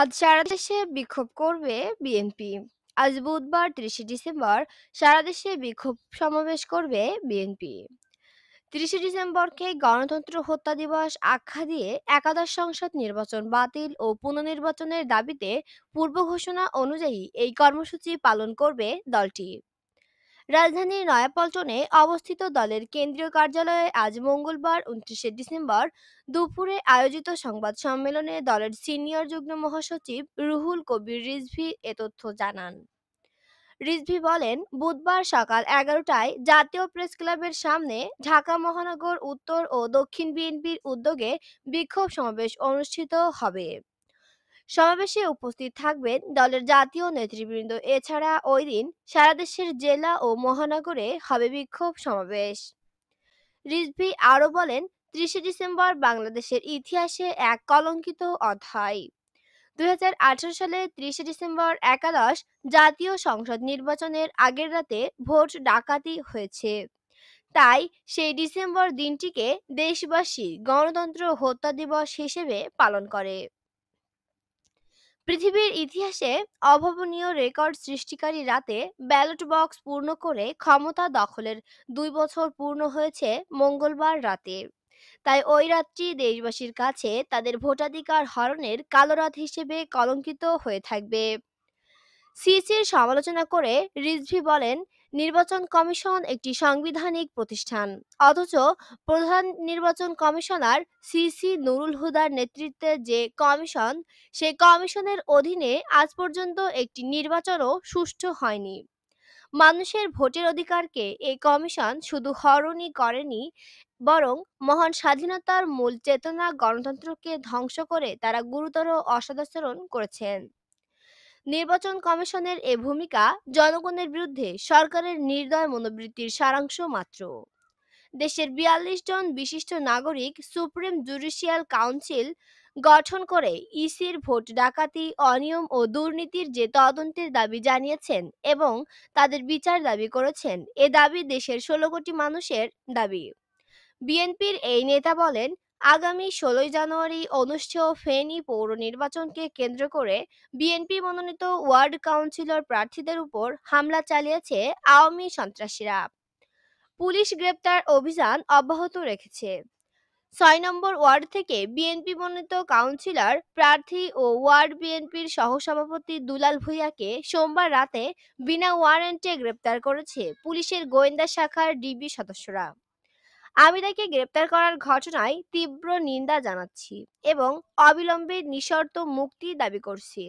আজ সারা দেশে বিক্ষোভ করবে বিএনপি আজ বুধবার তিরিশে ডিসেম্বর সারা দেশে বিক্ষোভ সমাবেশ করবে বিএনপি তিরিশে ডিসেম্বরকে গণতন্ত্র হত্যা দিবস আখ্যা দিয়ে একাদশ সংসদ নির্বাচন বাতিল ও পুনর্নির্বাচনের দাবিতে পূর্ব ঘোষণা অনুযায়ী এই কর্মসূচি পালন করবে দলটি রাজধানীর নয়াপল্টনে অবস্থিত দলের কেন্দ্রীয় কার্যালয়ে আজ মঙ্গলবার উনত্রিশে ডিসেম্বর দুপুরে আয়োজিত সংবাদ সম্মেলনে দলের সিনিয়র যুগ্ম মহাসচিব রুহুল কবির রিজভি এ তথ্য জানান রিজভি বলেন বুধবার সকাল এগারোটায় জাতীয় প্রেস ক্লাবের সামনে ঢাকা মহানগর উত্তর ও দক্ষিণ বিএনপির উদ্যোগে বিক্ষোভ সমাবেশ অনুষ্ঠিত হবে সমাবেশে উপস্থিত থাকবেন দলের জাতীয় নেতৃবৃন্দ এছাড়া ওই দিন সারা দেশের জেলা ও মহানগরে হবে বিক্ষোভ সমাবেশ রিজভি আরও বলেন ত্রিশে ডিসেম্বর বাংলাদেশের ইতিহাসে এক কলঙ্কিত অধ্যায় দুই সালে ত্রিশে ডিসেম্বর একাদশ জাতীয় সংসদ নির্বাচনের আগের রাতে ভোট ডাকাতি হয়েছে তাই সেই ডিসেম্বর দিনটিকে দেশবাসী গণতন্ত্র হত্যা দিবস হিসেবে পালন করে পৃথিবীর ইতিহাসে অভাবনীয় রেকর্ড সৃষ্টিকারী রাতে ব্যালট বক্স পূর্ণ করে ক্ষমতা দখলের দুই বছর পূর্ণ হয়েছে মঙ্গলবার রাতে তাই ওই রাতটি দেশবাসীর কাছে তাদের ভোটাধিকার হরণের কালো রাত হিসেবে কলঙ্কিত হয়ে থাকবে সিসির সমালোচনা করে রিজভি বলেন নির্বাচন কমিশন একটি সাংবিধানিক প্রতিষ্ঠান অথচ প্রধান নির্বাচন কমিশনার সিসি নুরুল হুদার নেতৃত্বে যে কমিশন সেই কমিশনের অধীনে আজ পর্যন্ত একটি নির্বাচনও সুষ্ঠু হয়নি মানুষের ভোটের অধিকারকে এই কমিশন শুধু হরণই করেনি বরং মহান স্বাধীনতার মূল চেতনা গণতন্ত্রকে ধ্বংস করে তারা গুরুতর অসদাচরণ করেছেন নির্বাচন কমিশনের এ ভূমিকা জনগণের বিরুদ্ধে সরকারের নির্দয় মনোবৃত্তির সারাংশ মাত্র দেশের বিয়াল্লিশ জন বিশিষ্ট নাগরিক সুপ্রিম জুডিশিয়াল কাউন্সিল গঠন করে ইসির ভোট ডাকাতি অনিয়ম ও দুর্নীতির যে তদন্তের দাবি জানিয়েছেন এবং তাদের বিচার দাবি করেছেন এ দাবি দেশের ষোলো কোটি মানুষের দাবি বিএনপির এই নেতা বলেন আগামী ষোলোই জানুয়ারি অনুষ্ঠেয় ফেনী পৌর নির্বাচনকে কেন্দ্র করে বিএনপি মনোনীত ওয়ার্ড কাউন্সিলর প্রার্থীদের উপর হামলা চালিয়েছে আওয়ামী সন্ত্রাসীরা পুলিশ গ্রেপ্তার অভিযান অব্যাহত রেখেছে ছয় নম্বর ওয়ার্ড থেকে বিএনপি মনোনীত কাউন্সিলর প্রার্থী ও ওয়ার্ড বিএনপির সহসভাপতি দুলাল ভূঁইয়াকে সোমবার রাতে বিনা ওয়ারেন্টে গ্রেপ্তার করেছে পুলিশের গোয়েন্দা শাখার ডিবি সদস্যরা আমি তাকে গ্রেপ্তার করার ঘটনায় তীব্র নিন্দা জানাচ্ছি এবং অবিলম্বে নিঃশর্ত মুক্তি দাবি করছি